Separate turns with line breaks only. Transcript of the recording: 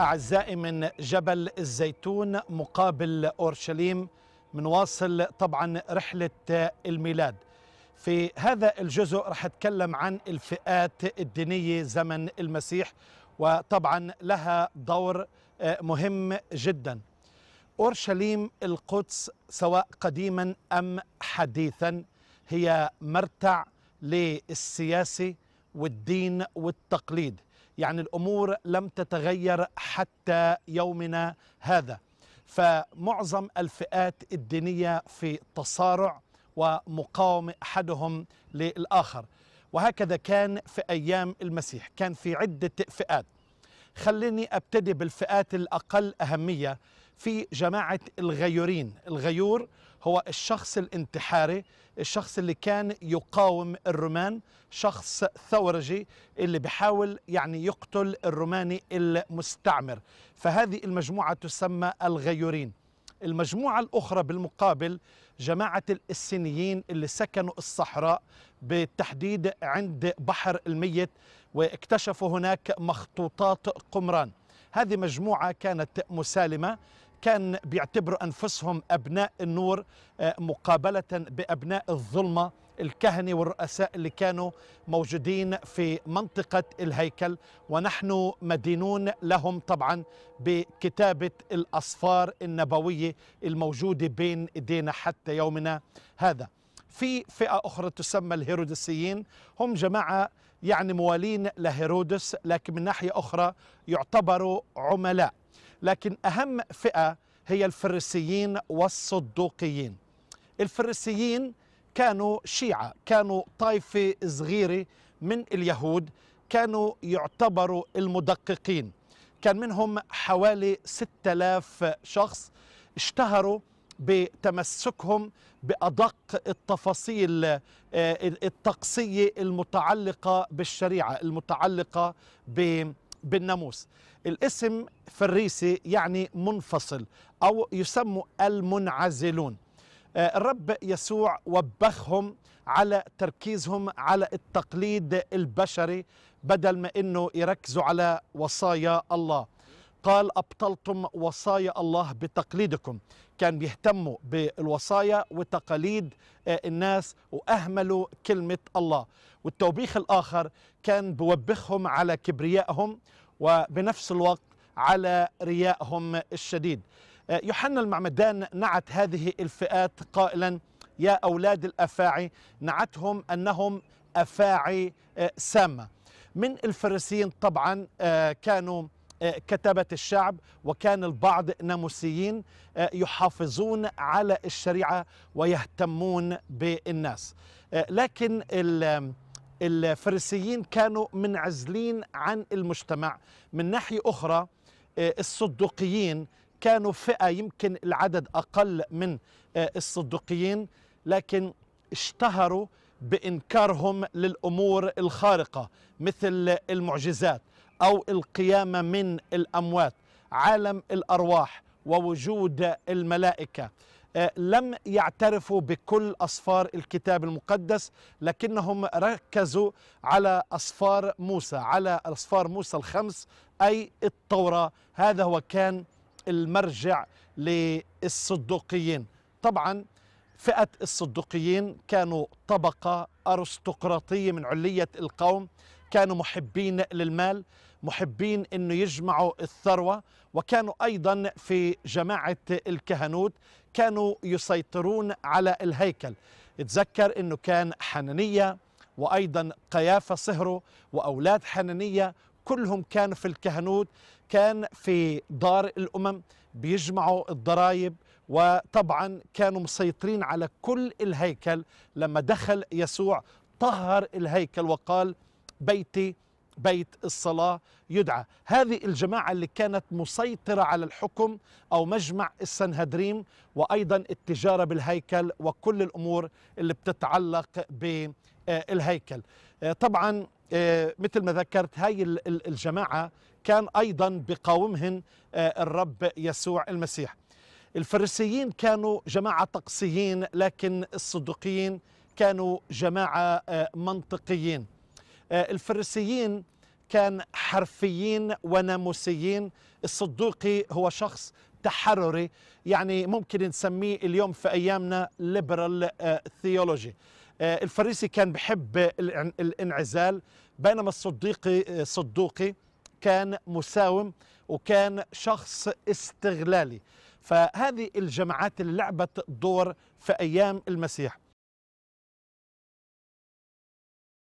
أعزائي من جبل الزيتون مقابل أورشليم منواصل طبعا رحلة الميلاد في هذا الجزء رح أتكلم عن الفئات الدينية زمن المسيح وطبعا لها دور آه، مهم جدا أورشليم القدس سواء قديما أم حديثا هي مرتع للسياسة والدين والتقليد يعني الأمور لم تتغير حتى يومنا هذا فمعظم الفئات الدينية في تصارع ومقاومة أحدهم للآخر وهكذا كان في أيام المسيح كان في عدة فئات خليني أبتدي بالفئات الأقل أهمية في جماعة الغيورين الغيور هو الشخص الانتحاري الشخص اللي كان يقاوم الرومان شخص ثورجي اللي بحاول يعني يقتل الروماني المستعمر فهذه المجموعة تسمى الغيورين المجموعة الأخرى بالمقابل جماعة السينيين اللي سكنوا الصحراء بالتحديد عند بحر الميت واكتشفوا هناك مخطوطات قمران هذه مجموعة كانت مسالمة كان بيعتبروا أنفسهم أبناء النور آه، مقابلة بأبناء الظلمة الكهنة والرؤساء اللي كانوا موجودين في منطقة الهيكل ونحن مدينون لهم طبعا بكتابة الأصفار النبوية الموجودة بين إيدينا حتى يومنا هذا في فئة أخرى تسمى الهيرودسيين هم جماعة يعني موالين لهيرودس لكن من ناحية أخرى يعتبروا عملاء لكن أهم فئة هي الفريسيين والصدوقيين الفريسيين كانوا شيعة كانوا طائفة صغيرة من اليهود كانوا يعتبروا المدققين كان منهم حوالي 6000 شخص اشتهروا بتمسكهم بأدق التفاصيل آه، التقصية المتعلقة بالشريعة المتعلقة بالشريعة بالناموس الاسم فريسي يعني منفصل أو يسموا المنعزلون آه، الرب يسوع وبخهم على تركيزهم على التقليد البشري بدل ما انه يركزوا على وصايا الله قال أبطلتم وصايا الله بتقليدكم كان بيهتموا بالوصايا وتقاليد آه، الناس وأهملوا كلمة الله والتوبيخ الآخر كان بوبخهم على كبريائهم وبنفس الوقت على ريائهم الشديد آه، يوحنا المعمدان نعت هذه الفئات قائلا يا أولاد الأفاعي نعتهم أنهم أفاعي آه، سامة من الفريسيين طبعا كانوا آه، كتبة الشعب وكان البعض ناموسيين آه، يحافظون على الشريعة ويهتمون بالناس آه، لكن الفريسيين كانوا منعزلين عن المجتمع من ناحية أخرى الصدوقيين كانوا فئة يمكن العدد أقل من الصدوقيين لكن اشتهروا بإنكارهم للأمور الخارقة مثل المعجزات أو القيامة من الأموات عالم الأرواح ووجود الملائكة آه، لم يعترفوا بكل أصفار الكتاب المقدس لكنهم ركزوا على أصفار موسى على أصفار موسى الخمس أي التوراة هذا هو كان المرجع للصدوقيين طبعا فئة الصدوقيين كانوا طبقة أرستقراطية من علية القوم كانوا محبين للمال محبين انه يجمعوا الثروه وكانوا ايضا في جماعه الكهنوت كانوا يسيطرون على الهيكل اتذكر انه كان حنانيه وايضا قيافه صهره واولاد حنانيه كلهم كانوا في الكهنوت كان في دار الامم بيجمعوا الضرائب وطبعا كانوا مسيطرين على كل الهيكل لما دخل يسوع طهر الهيكل وقال بيتي بيت الصلاة يدعى هذه الجماعة اللي كانت مسيطرة على الحكم أو مجمع السنهدريم وأيضا التجارة بالهيكل وكل الأمور اللي بتتعلق بالهيكل آه، آه، طبعا آه، مثل ما ذكرت هاي الجماعة كان أيضا بقاومهن الرب يسوع المسيح الفريسيين كانوا جماعة طقسيين لكن الصدقيين كانوا جماعة منطقيين آه، الفريسيين كان حرفيين وناموسيين الصدوقي هو شخص تحرري يعني ممكن نسميه اليوم في ايامنا ليبرال آه، ثيولوجي آه، الفريسي كان بحب الانعزال بينما الصديقي صدوقي كان مساوم وكان شخص استغلالي فهذه الجماعات اللي لعبت دور في ايام المسيح